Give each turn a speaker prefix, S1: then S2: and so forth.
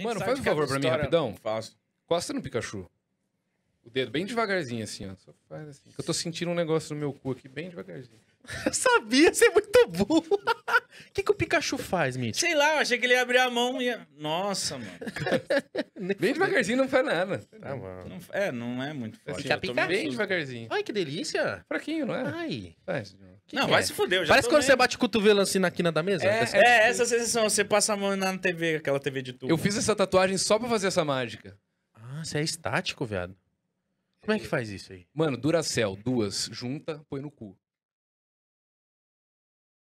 S1: Mano, faz um favor pra mim rapidão. Faço. Costa no Pikachu. O dedo bem devagarzinho, assim, ó. Só faz assim. Eu tô sentindo um negócio no meu cu aqui bem devagarzinho. Eu sabia, você é muito burro. O que, que o Pikachu faz, Mitch? Sei lá, eu achei que ele ia abrir a mão e ia... Nossa, mano. Bem devagarzinho não faz nada. Tá bom. Não, é, não é muito forte. Fica pica bem devagarzinho. Ai, que delícia.
S2: Fraquinho, não é? Ai. É. que não, que é? vai é? se fuder. Eu já Parece quando meio... você bate o cotovelo assim na quina da mesa. É, é, é essa sensação.
S1: Você passa a mão na TV, aquela TV de tubo. Eu
S2: fiz essa tatuagem só pra fazer essa mágica. Ah, você é estático, viado. Como é que faz isso aí? Mano, céu, duas, junta, põe no cu.